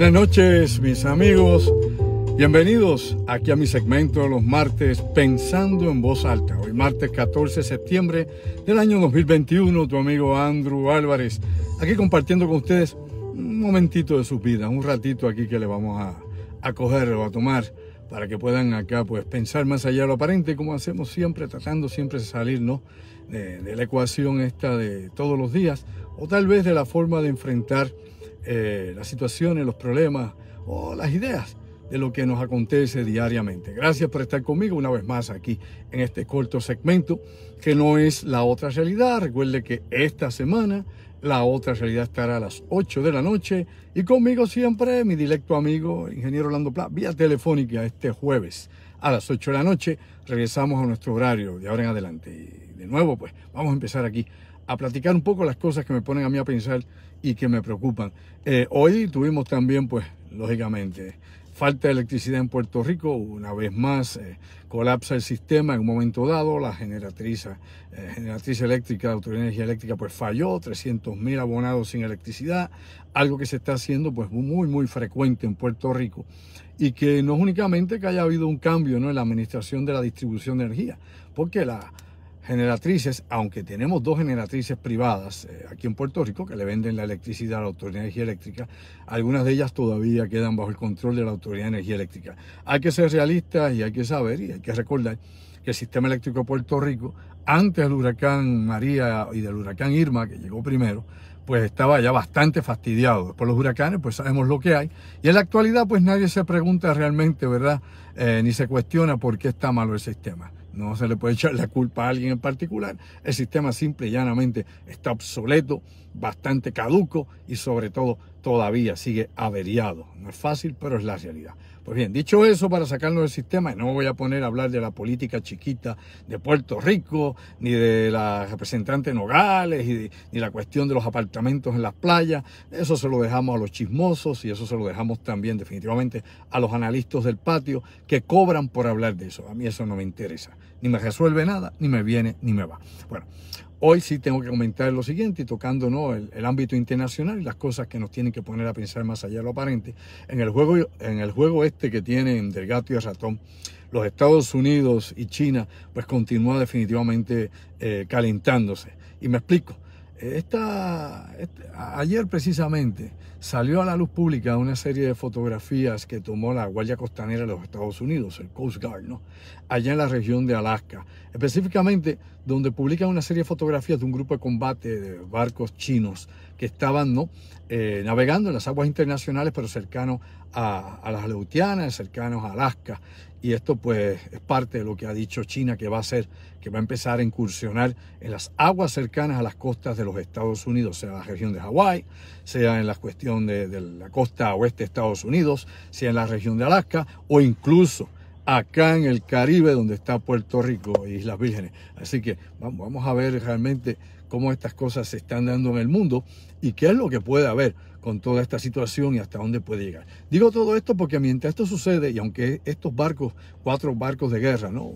Buenas noches, mis amigos. Bienvenidos aquí a mi segmento de los martes Pensando en Voz Alta. Hoy martes 14 de septiembre del año 2021, tu amigo Andrew Álvarez, aquí compartiendo con ustedes un momentito de sus vidas, un ratito aquí que le vamos a, a coger o a tomar para que puedan acá pues pensar más allá de lo aparente, como hacemos siempre, tratando siempre de salir de, de la ecuación esta de todos los días, o tal vez de la forma de enfrentar eh, las situaciones, los problemas o las ideas de lo que nos acontece diariamente. Gracias por estar conmigo una vez más aquí en este corto segmento que no es la otra realidad. Recuerde que esta semana la otra realidad estará a las 8 de la noche y conmigo siempre mi directo amigo ingeniero Orlando Pla vía telefónica este jueves a las 8 de la noche. Regresamos a nuestro horario de ahora en adelante. Y de nuevo, pues vamos a empezar aquí a platicar un poco las cosas que me ponen a mí a pensar y que me preocupan. Eh, hoy tuvimos también, pues, lógicamente, falta de electricidad en Puerto Rico, una vez más eh, colapsa el sistema en un momento dado, la generatriz, eh, generatriz eléctrica, la Eléctrica, pues falló, 300.000 abonados sin electricidad, algo que se está haciendo pues muy, muy frecuente en Puerto Rico y que no es únicamente que haya habido un cambio ¿no? en la administración de la distribución de energía, porque la generatrices, aunque tenemos dos generatrices privadas eh, aquí en Puerto Rico que le venden la electricidad a la Autoridad de Energía Eléctrica, algunas de ellas todavía quedan bajo el control de la Autoridad de Energía Eléctrica. Hay que ser realistas y hay que saber y hay que recordar que el sistema eléctrico de Puerto Rico, antes del huracán María y del huracán Irma, que llegó primero, pues estaba ya bastante fastidiado. Después los huracanes, pues sabemos lo que hay. Y en la actualidad, pues nadie se pregunta realmente, ¿verdad? Eh, ni se cuestiona por qué está malo el sistema. No se le puede echar la culpa a alguien en particular. El sistema simple y llanamente está obsoleto, bastante caduco y sobre todo todavía sigue averiado. No es fácil, pero es la realidad. Pues bien, dicho eso, para sacarnos del sistema, y no me voy a poner a hablar de la política chiquita de Puerto Rico, ni de la representante Nogales, ni la cuestión de los apartamentos en las playas. Eso se lo dejamos a los chismosos y eso se lo dejamos también definitivamente a los analistas del patio que cobran por hablar de eso. A mí eso no me interesa. Ni me resuelve nada, ni me viene, ni me va. Bueno, Hoy sí tengo que comentar lo siguiente, tocando ¿no? el, ámbito internacional y las cosas que nos tienen que poner a pensar más allá de lo aparente. En el juego, en el juego este que tienen del gato y el ratón, los Estados Unidos y China, pues continúa definitivamente eh, calentándose. Y me explico. esta, este, ayer precisamente salió a la luz pública una serie de fotografías que tomó la Guardia Costanera de los Estados Unidos, el Coast Guard, ¿no? allá en la región de Alaska, específicamente donde publican una serie de fotografías de un grupo de combate de barcos chinos que estaban ¿no? Eh, navegando en las aguas internacionales, pero cercanos a, las Aleutianas, cercanos a Alaska. Y esto pues es parte de lo que ha dicho China que va a hacer, que va a empezar a incursionar en las aguas cercanas a las costas de los Estados Unidos, sea en la región de Hawái, sea en las cuestiones de, la costa oeste de Estados Unidos, si en la región de Alaska o incluso acá en el Caribe, donde está Puerto Rico e Islas Vírgenes. Así que vamos a ver realmente cómo estas cosas se están dando en el mundo y qué es lo que puede haber con toda esta situación y hasta dónde puede llegar. Digo todo esto porque mientras esto sucede y aunque estos barcos, cuatro barcos de guerra, ¿no?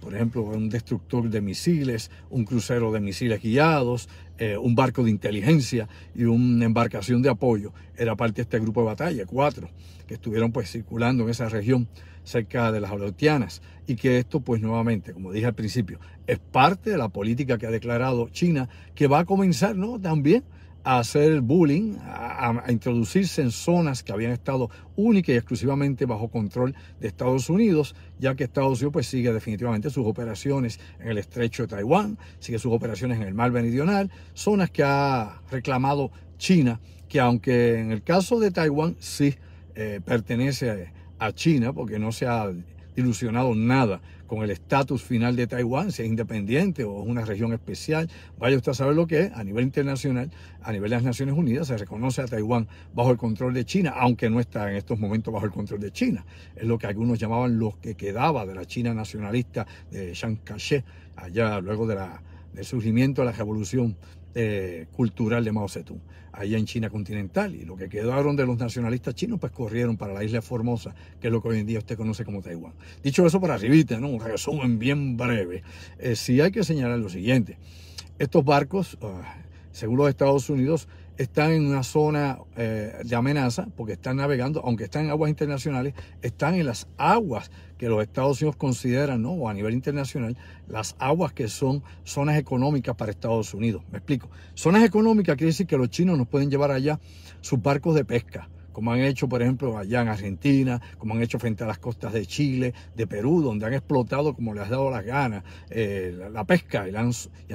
por ejemplo, un destructor de misiles, un crucero de misiles guiados, eh, un barco de inteligencia y una embarcación de apoyo, era parte de este grupo de batalla, cuatro, que estuvieron pues circulando en esa región cerca de las Aleutianas y que esto pues nuevamente, como dije al principio, es parte de la política que ha declarado China que va a comenzar, ¿no? También a hacer bullying, a, introducirse en zonas que habían estado única y exclusivamente bajo control de Estados Unidos, ya que Estados Unidos pues, sigue definitivamente sus operaciones en el estrecho de Taiwán, sigue sus operaciones en el mar meridional, zonas que ha reclamado China, que aunque en el caso de Taiwán sí eh, pertenece a China, porque no se ha ilusionado nada con el estatus final de Taiwán, si es independiente o es una región especial. Vaya usted a saber lo que es. A nivel internacional, a nivel de las Naciones Unidas, se reconoce a Taiwán bajo el control de China, aunque no está en estos momentos bajo el control de China. Es lo que algunos llamaban lo que quedaba de la China nacionalista de Chiang Kai-shek, allá luego de la, del surgimiento de la revolución eh, cultural de Mao Zedong, allá en China continental. Y lo que quedaron de los nacionalistas chinos, pues corrieron para la isla Formosa, que es lo que hoy en día usted conoce como Taiwán. Dicho eso, para arribita, ¿no? un resumen bien breve. si eh, sí hay que señalar lo siguiente. Estos barcos, ah, según los Estados Unidos, están en una zona eh, de amenaza porque están navegando, aunque están en aguas internacionales, están en las aguas que los Estados Unidos consideran, ¿no? o a nivel internacional, las aguas que son zonas económicas para Estados Unidos. Me explico. Zonas económicas quiere decir que los chinos no pueden llevar allá sus barcos de pesca como han hecho, por ejemplo, allá en Argentina, como han hecho frente a las costas de Chile, de Perú, donde han explotado como les ha dado las ganas eh, la, pesca y, han,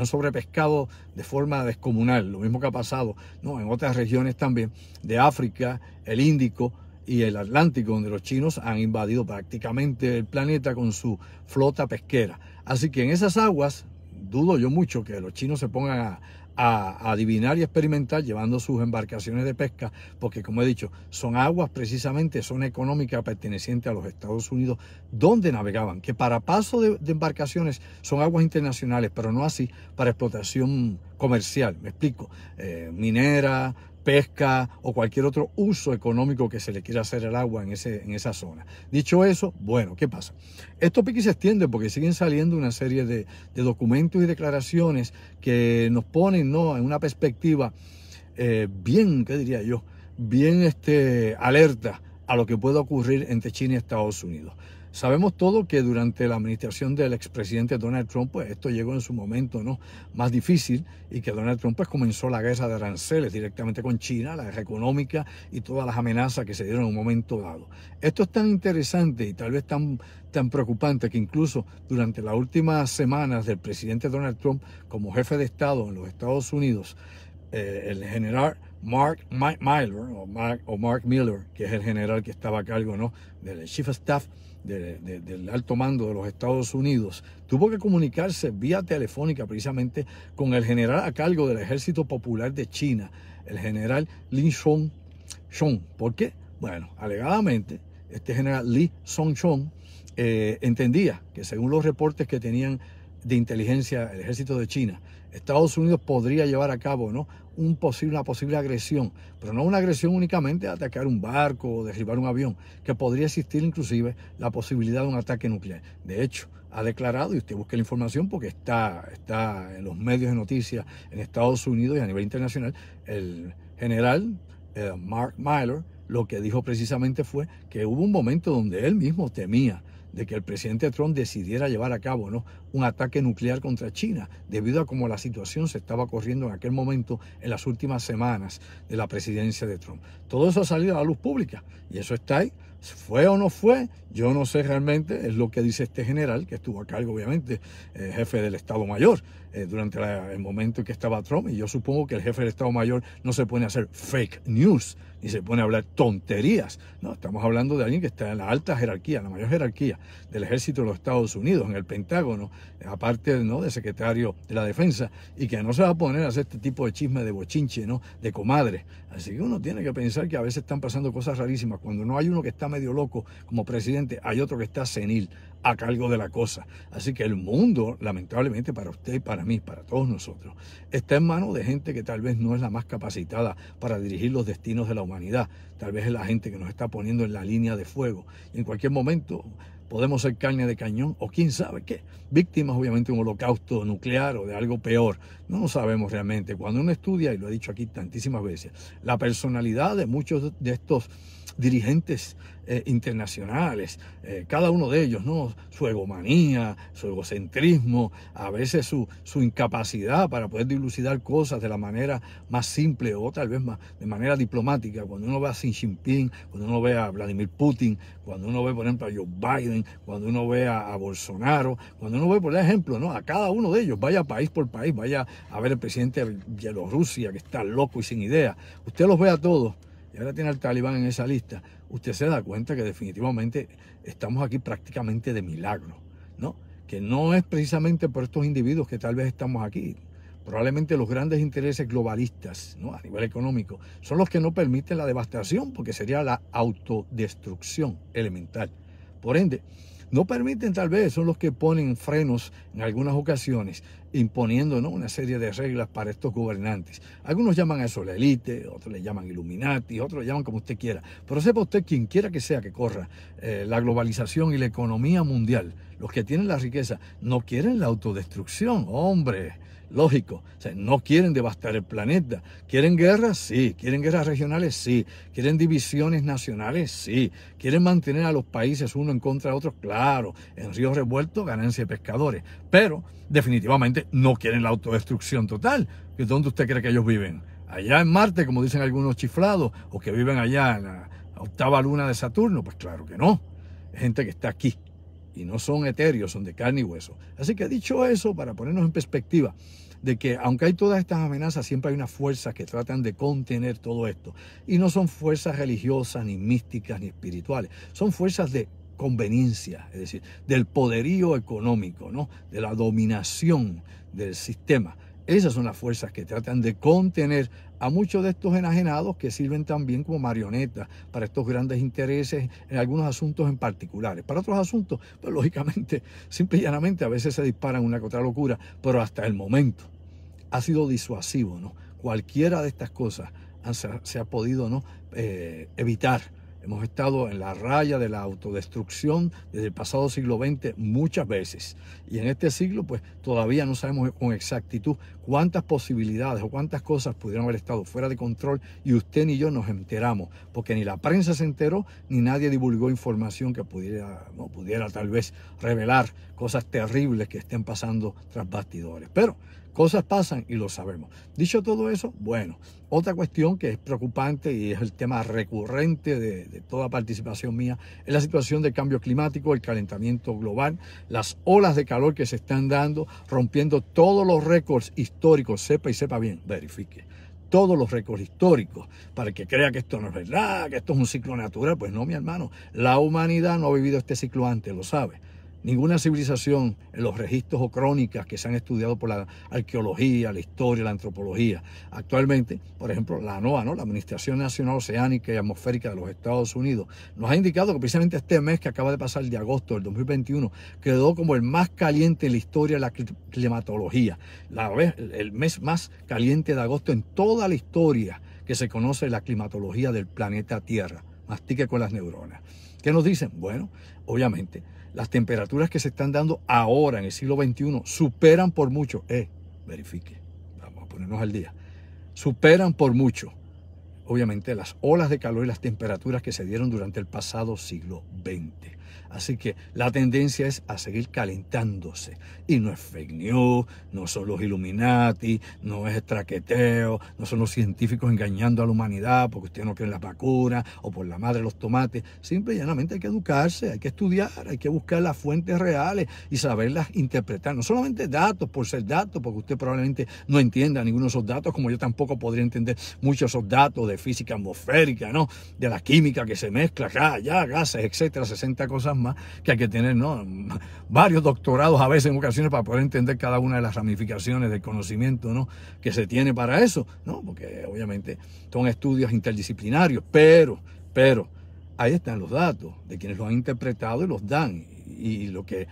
sobrepescado de forma descomunal, lo mismo que ha pasado ¿no? en otras regiones también de África, el Índico, y el Atlántico, donde los chinos han invadido prácticamente el planeta con su flota pesquera. Así que en esas aguas, dudo yo mucho que los chinos se pongan a, a, adivinar y experimentar llevando sus embarcaciones de pesca, porque como he dicho, son aguas precisamente, son económica perteneciente a los Estados Unidos, donde navegaban, que para paso de, embarcaciones son aguas internacionales, pero no así para explotación comercial, me explico, eh, minera, pesca o cualquier otro uso económico que se le quiera hacer al agua en, ese, en esa zona. Dicho eso, bueno, ¿qué pasa? Estos piques se extiende porque siguen saliendo una serie de, documentos y declaraciones que nos ponen en una perspectiva eh, bien, ¿qué diría yo? Bien este, alerta a lo que pueda ocurrir entre China y Estados Unidos. Sabemos todo que durante la administración del expresidente Donald Trump, pues esto llegó en su momento ¿no? más difícil y que Donald Trump pues, comenzó la guerra de aranceles directamente con China, la guerra económica y todas las amenazas que se dieron en un momento dado. Esto es tan interesante y tal vez tan, preocupante que incluso durante las últimas semanas del presidente Donald Trump como jefe de Estado en los Estados Unidos, eh, el general Mark Miller, o Mark, Miller, que es el general que estaba a cargo ¿no? del Chief of Staff, del alto mando de los Estados Unidos, tuvo que comunicarse vía telefónica precisamente con el general a cargo del Ejército Popular de China, el general Lin Song Chong. ¿Por qué? Bueno, alegadamente, este general Li Song Chong eh, entendía que según los reportes que tenían de inteligencia el ejército de China, Estados Unidos podría llevar a cabo ¿no? un posible, una posible agresión, pero no una agresión únicamente de atacar un barco o derribar un avión, que podría existir inclusive la posibilidad de un ataque nuclear. De hecho, ha declarado, y usted busque la información porque está, está en los medios de noticias en Estados Unidos y a nivel internacional, el general eh, Mark Myler lo que dijo precisamente fue que hubo un momento donde él mismo temía de que el presidente Trump decidiera llevar a cabo ¿no? un ataque nuclear contra China, debido a cómo la situación se estaba corriendo en aquel momento en las últimas semanas de la presidencia de Trump. Todo eso ha salido a la luz pública y eso está ahí. ¿Fue o no fue? Yo no sé realmente, es lo que dice este general, que estuvo a cargo obviamente, eh, jefe del Estado Mayor eh, durante el momento en que estaba Trump. Y yo supongo que el jefe del Estado Mayor no se pone a hacer fake news ni se pone a hablar tonterías. No, estamos hablando de alguien que está en la alta jerarquía, la mayor jerarquía del ejército de los Estados Unidos, en el Pentágono, aparte ¿no? de secretario de la defensa, y que no se va a poner a hacer este tipo de chisme de bochinche, ¿no? de comadre. Así que uno tiene que pensar que a veces están pasando cosas rarísimas. Cuando no hay uno que está medio loco como presidente, hay otro que está senil a cargo de la cosa. Así que el mundo, lamentablemente para usted, y para mí, para todos nosotros, está en manos de gente que tal vez no es la más capacitada para dirigir los destinos de la humanidad. Tal vez es la gente que nos está poniendo en la línea de fuego. Y en cualquier momento podemos ser carne de cañón o quién sabe qué, víctimas obviamente de un holocausto nuclear o de algo peor. No sabemos realmente. Cuando uno estudia, y lo he dicho aquí tantísimas veces, la personalidad de muchos de estos dirigentes eh, internacionales, eh, cada uno de ellos, ¿no? Su egomanía, su egocentrismo, a veces su, su, incapacidad para poder dilucidar cosas de la manera más simple o tal vez más de manera diplomática. Cuando uno ve a Xi Jinping, cuando uno ve a Vladimir Putin, cuando uno ve, por ejemplo, a Joe Biden, cuando uno ve a, Bolsonaro, cuando uno ve, por ejemplo, ¿no? A cada uno de ellos, vaya país por país, vaya a ver el presidente de Bielorrusia, que está loco y sin idea. Usted los ve a todos y ahora tiene al talibán en esa lista. Usted se da cuenta que definitivamente estamos aquí prácticamente de milagro, ¿no? Que no es precisamente por estos individuos que tal vez estamos aquí. Probablemente los grandes intereses globalistas ¿no? a nivel económico son los que no permiten la devastación porque sería la autodestrucción elemental. Por ende, no permiten tal vez, son los que ponen frenos en algunas ocasiones, imponiendo una serie de reglas para estos gobernantes. Algunos llaman a eso la élite, otros le llaman Illuminati, otros le llaman como usted quiera. Pero sepa usted, quien quiera que sea que corra, eh, la globalización y la economía mundial, los que tienen la riqueza, no quieren la autodestrucción, hombre lógico. O sea, no quieren devastar el planeta. ¿Quieren guerras? Sí. ¿Quieren guerras regionales? Sí. ¿Quieren divisiones nacionales? Sí. ¿Quieren mantener a los países uno en contra de otros? Claro. En ríos revueltos, ganancia de pescadores. Pero definitivamente no quieren la autodestrucción total. ¿Dónde usted cree que ellos viven? Allá en Marte, como dicen algunos chiflados, o que viven allá en la octava luna de Saturno. Pues claro que no. gente que está aquí, y no son etéreos, son de carne y hueso. Así que dicho eso, para ponernos en perspectiva, de que aunque hay todas estas amenazas, siempre hay unas fuerzas que tratan de contener todo esto. Y no son fuerzas religiosas, ni místicas, ni espirituales. Son fuerzas de conveniencia, es decir, del poderío económico, ¿no? de la dominación del sistema. Esas son las fuerzas que tratan de contener a muchos de estos enajenados que sirven también como marionetas para estos grandes intereses en algunos asuntos en particulares. Para otros asuntos, pues lógicamente, simple y llanamente, a veces se disparan una otra locura, pero hasta el momento ha sido disuasivo, ¿no? Cualquiera de estas cosas se ha podido ¿no? Eh, evitar. Hemos estado en la raya de la autodestrucción desde el pasado siglo XX muchas veces. Y en este siglo, pues todavía no sabemos con exactitud cuántas posibilidades o cuántas cosas pudieron haber estado fuera de control y usted ni yo nos enteramos, porque ni la prensa se enteró, ni nadie divulgó información que pudiera, no, pudiera tal vez revelar cosas terribles que estén pasando tras bastidores. Pero Cosas pasan y lo sabemos. Dicho todo eso, bueno, otra cuestión que es preocupante y es el tema recurrente de, toda participación mía es la situación del cambio climático, el calentamiento global, las olas de calor que se están dando, rompiendo todos los récords históricos, sepa y sepa bien, verifique todos los récords históricos para que crea que esto no es verdad, que esto es un ciclo natural. Pues no, mi hermano, la humanidad no ha vivido este ciclo antes, lo sabe. Ninguna civilización en los registros o crónicas que se han estudiado por la arqueología, la historia, la antropología. Actualmente, por ejemplo, la ANOA, la Administración Nacional Oceánica y Atmosférica de los Estados Unidos, nos ha indicado que precisamente este mes que acaba de pasar, de agosto del 2021, quedó como el más caliente en la historia de la climatología. La vez, el mes más caliente de agosto en toda la historia que se conoce de la climatología del planeta Tierra. Mastique con las neuronas. ¿Qué nos dicen? Bueno, obviamente las temperaturas que se están dando ahora en el siglo XXI superan por mucho, eh, verifique, vamos a ponernos al día, superan por mucho, obviamente, las olas de calor y las temperaturas que se dieron durante el pasado siglo XX. Así que la tendencia es a seguir calentándose. Y no es fake news, no son los Illuminati, no es traqueteo, no son los científicos engañando a la humanidad porque usted no cree en las vacunas o por la madre de los tomates. Simple y llanamente hay que educarse, hay que estudiar, hay que buscar las fuentes reales y saberlas interpretar. No solamente datos por ser datos, porque usted probablemente no entienda ninguno de esos datos, como yo tampoco podría entender muchos de esos datos de física atmosférica, ¿no? De la química que se mezcla acá, gases, etcétera, 60 cosas más que hay que tener varios doctorados a veces en ocasiones para poder entender cada una de las ramificaciones del conocimiento ¿no? que se tiene para eso, ¿no? porque obviamente son estudios interdisciplinarios, pero, pero ahí están los datos de quienes los han interpretado y los dan. Y lo que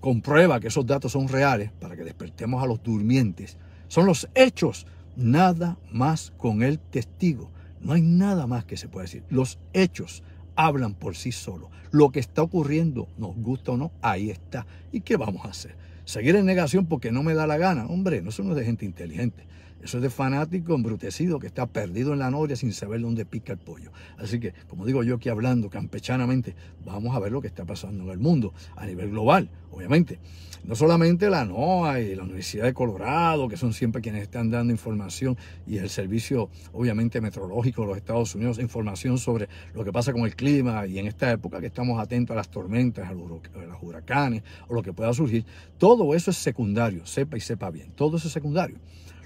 comprueba que esos datos son reales, para que despertemos a los durmientes, son los hechos, nada más con el testigo. No hay nada más que se pueda decir. Los hechos hablan por sí solos. Lo que está ocurriendo, nos gusta o no, ahí está. ¿Y qué vamos a hacer? Seguir en negación porque no me da la gana. Hombre, no somos de gente inteligente. Eso es de fanático embrutecido que está perdido en la noria sin saber dónde pica el pollo. Así que, como digo yo aquí hablando campechanamente, vamos a ver lo que está pasando en el mundo a nivel global, obviamente. No solamente la NOAA y la Universidad de Colorado, que son siempre quienes están dando información, y el servicio, obviamente, meteorológico de los Estados Unidos, información sobre lo que pasa con el clima y en esta época que estamos atentos a las tormentas, a los huracanes o lo que pueda surgir. Todo eso es secundario, sepa y sepa bien. Todo eso es secundario.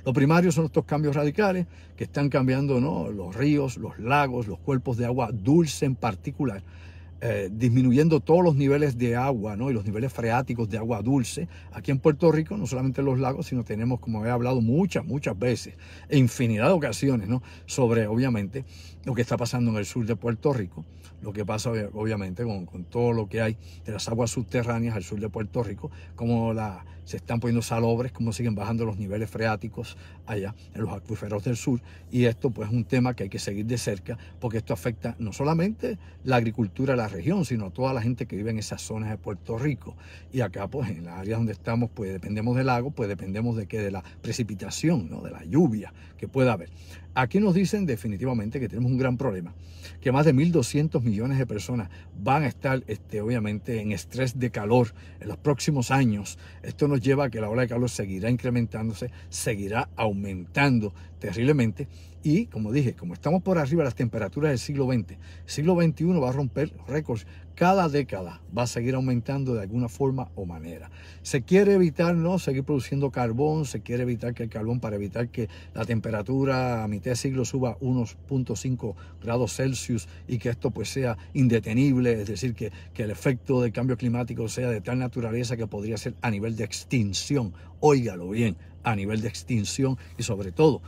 Lo primario son estos cambios radicales que están cambiando ¿no? los ríos, los lagos, los cuerpos de agua dulce en particular. Eh, disminuyendo todos los niveles de agua ¿no? y los niveles freáticos de agua dulce. Aquí en Puerto Rico, no solamente los lagos, sino tenemos, como he hablado muchas, muchas veces, e infinidad de ocasiones, ¿no? sobre obviamente lo que está pasando en el sur de Puerto Rico, lo que pasa obviamente con, con todo lo que hay de las aguas subterráneas al sur de Puerto Rico, como la se están poniendo salobres, como siguen bajando los niveles freáticos allá en los acuíferos del sur. Y esto pues es un tema que hay que seguir de cerca porque esto afecta no solamente la agricultura de la región, sino a toda la gente que vive en esas zonas de Puerto Rico. Y acá pues en las áreas donde estamos pues dependemos del lago, pues dependemos de que de la precipitación, ¿no? de la lluvia que pueda haber. Aquí nos dicen definitivamente que tenemos un gran problema, que más de 1.200 millones de personas van a estar este, obviamente en estrés de calor en los próximos años. Esto no lleva a que la ola de calor seguirá incrementándose, seguirá aumentando terriblemente y como dije, como estamos por arriba de las temperaturas del siglo XX, siglo XXI va a romper récords cada década, va a seguir aumentando de alguna forma o manera. Se quiere evitar no seguir produciendo carbón, se quiere evitar que el carbón para evitar que la temperatura a mitad de siglo suba unos 0.5 grados Celsius y que esto pues sea indetenible, es decir, que, que el efecto del cambio climático sea de tal naturaleza que podría ser a nivel de extinción, óigalo bien, a nivel de extinción y sobre todo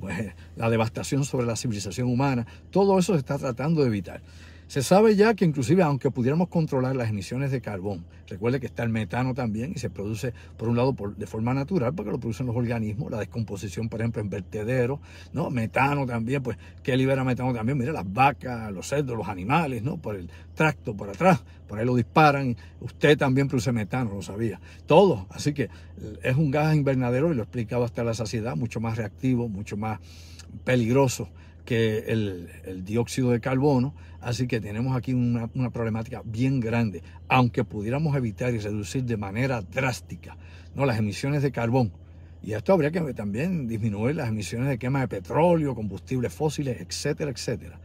pues, la devastación sobre la civilización humana, todo eso se está tratando de evitar. Se sabe ya que inclusive aunque pudiéramos controlar las emisiones de carbón, recuerde que está el metano también y se produce por un lado de forma natural porque lo producen los organismos, la descomposición por ejemplo en vertederos, ¿no? Metano también, pues que libera metano también, mire las vacas, los cerdos, los animales, ¿no? Por el tracto por atrás, por ahí lo disparan, usted también produce metano, lo sabía. Todo, así que eh, es un gas invernadero y lo he explicado hasta la saciedad, mucho más reactivo, mucho más peligroso que el, dióxido de carbono, así que tenemos aquí una, problemática bien grande, aunque pudiéramos evitar y reducir de manera drástica ¿no? las emisiones de carbón. Y esto habría que también disminuir las emisiones de quema de petróleo, combustibles fósiles, etcétera, etcétera.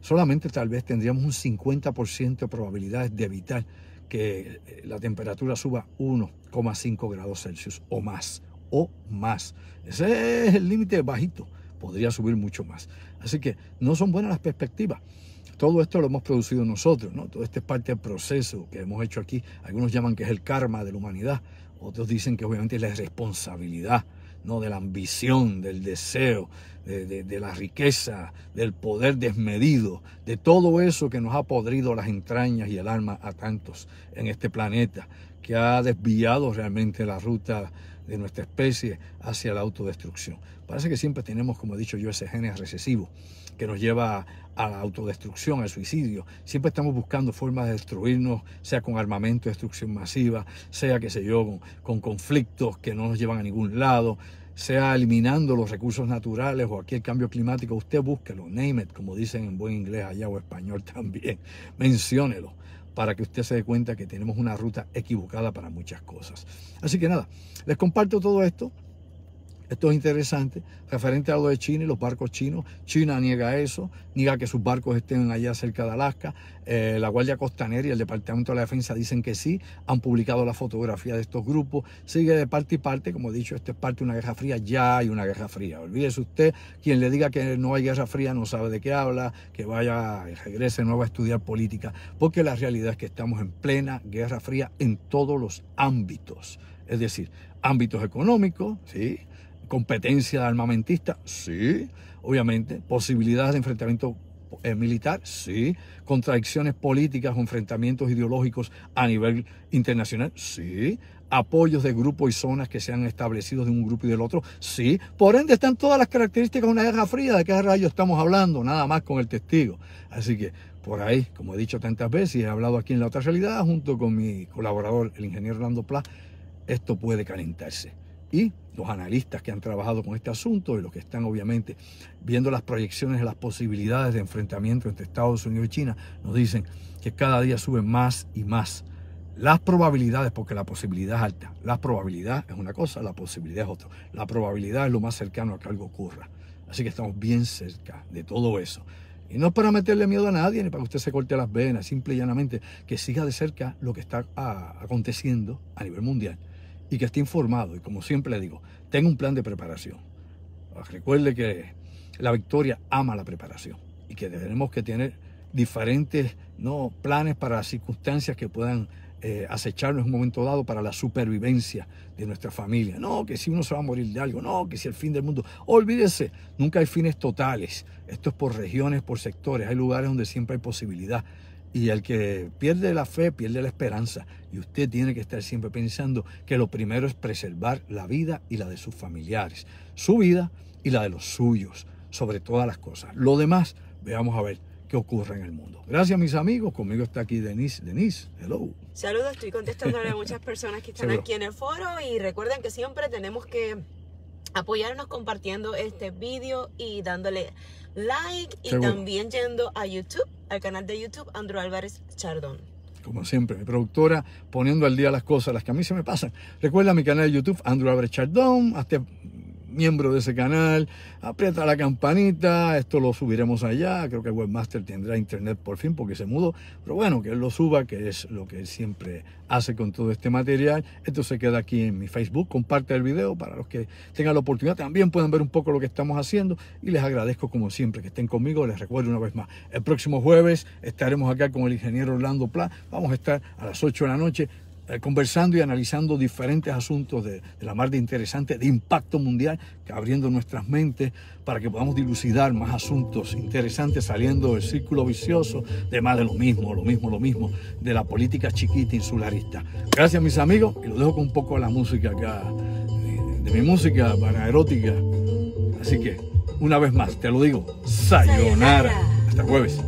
Solamente tal vez tendríamos un 50% de probabilidades de evitar que eh, la temperatura suba 1,5 grados Celsius o más, o más. Ese es el límite bajito podría subir mucho más. Así que no son buenas las perspectivas. Todo esto lo hemos producido nosotros, ¿no? Todo este es parte del proceso que hemos hecho aquí. Algunos llaman que es el karma de la humanidad, otros dicen que obviamente es la responsabilidad, ¿no? De la ambición, del deseo, de, de la riqueza, del poder desmedido, de todo eso que nos ha podrido las entrañas y el alma a tantos en este planeta, que ha desviado realmente la ruta de nuestra especie hacia la autodestrucción. Parece que siempre tenemos, como he dicho yo, ese gen recesivo que nos lleva a la autodestrucción, al suicidio. Siempre estamos buscando formas de destruirnos, sea con armamento, destrucción masiva, sea, qué sé yo, con, conflictos que no nos llevan a ningún lado, sea eliminando los recursos naturales o aquí el cambio climático. Usted búsquelo, name it, como dicen en buen inglés allá o español también. Menciónelo para que usted se dé cuenta que tenemos una ruta equivocada para muchas cosas. Así que nada, les comparto todo esto. Esto es interesante, referente a lo de China y los barcos chinos. China niega eso, niega que sus barcos estén allá cerca de Alaska. Eh, la Guardia Costanera y el Departamento de la Defensa dicen que sí, han publicado la fotografía de estos grupos. Sigue de parte y parte, como he dicho, esto es parte de una guerra fría, ya hay una guerra fría. Olvídese usted, quien le diga que no hay guerra fría no sabe de qué habla, que vaya, y regrese nuevo a estudiar política, porque la realidad es que estamos en plena guerra fría en todos los ámbitos. Es decir, ámbitos económicos, ¿sí? competencia armamentista, sí, obviamente, posibilidades de enfrentamiento eh, militar, sí, contradicciones políticas enfrentamientos ideológicos a nivel internacional, sí, apoyos de grupos y zonas que se han establecido de un grupo y del otro, sí, por ende están todas las características de una guerra fría, de qué rayos estamos hablando, nada más con el testigo. Así que por ahí, como he dicho tantas veces y he hablado aquí en la otra realidad, junto con mi colaborador, el ingeniero Rolando Pla, esto puede calentarse y los analistas que han trabajado con este asunto y los que están obviamente viendo las proyecciones de las posibilidades de enfrentamiento entre Estados Unidos y China, nos dicen que cada día suben más y más las probabilidades, porque la posibilidad es alta. La probabilidad es una cosa, la posibilidad es otra. La probabilidad es lo más cercano a que algo ocurra. Así que estamos bien cerca de todo eso. Y no es para meterle miedo a nadie, ni para que usted se corte las venas, simple y llanamente que siga de cerca lo que está ah, aconteciendo a nivel mundial y que esté informado. Y como siempre le digo, tenga un plan de preparación. Recuerde que la victoria ama la preparación y que tenemos que tener diferentes ¿no? planes para circunstancias que puedan eh, acecharnos en un momento dado para la supervivencia de nuestra familia. No, que si uno se va a morir de algo, no, que si el fin del mundo. Olvídese, nunca hay fines totales. Esto es por regiones, por sectores. Hay lugares donde siempre hay posibilidad y el que pierde la fe, pierde la esperanza. Y usted tiene que estar siempre pensando que lo primero es preservar la vida y la de sus familiares. Su vida y la de los suyos, sobre todas las cosas. Lo demás, veamos a ver qué ocurre en el mundo. Gracias, mis amigos. Conmigo está aquí Denise. Denise, hello. Saludos, estoy contestando a muchas personas que están aquí en el foro y recuerden que siempre tenemos que apoyarnos compartiendo este video y dándole like y también yendo a YouTube, al canal de YouTube Andrew Álvarez Chardón. Como siempre, mi productora poniendo al día las cosas, las que a mí se me pasan. Recuerda mi canal de YouTube, Andrew Álvarez Chardón. hasta miembro de ese canal, aprieta la campanita, esto lo subiremos allá, creo que Webmaster tendrá internet por fin porque se mudó, pero bueno, que él lo suba, que es lo que él siempre hace con todo este material, esto se queda aquí en mi Facebook, comparte el video para los que tengan la oportunidad, también pueden ver un poco lo que estamos haciendo y les agradezco como siempre que estén conmigo, les recuerdo una vez más, el próximo jueves estaremos acá con el ingeniero Orlando Pla, vamos a estar a las 8 de la noche eh, conversando y analizando diferentes asuntos de, la mar de interesante, de impacto mundial, abriendo nuestras mentes para que podamos dilucidar más asuntos interesantes, saliendo del círculo vicioso de más de lo mismo, lo mismo, lo mismo, de la política chiquita insularista. Gracias mis amigos, y lo dejo con un poco de la música acá, de, de mi música para erótica. Así que, una vez más, te lo digo, sayonara. Hasta jueves.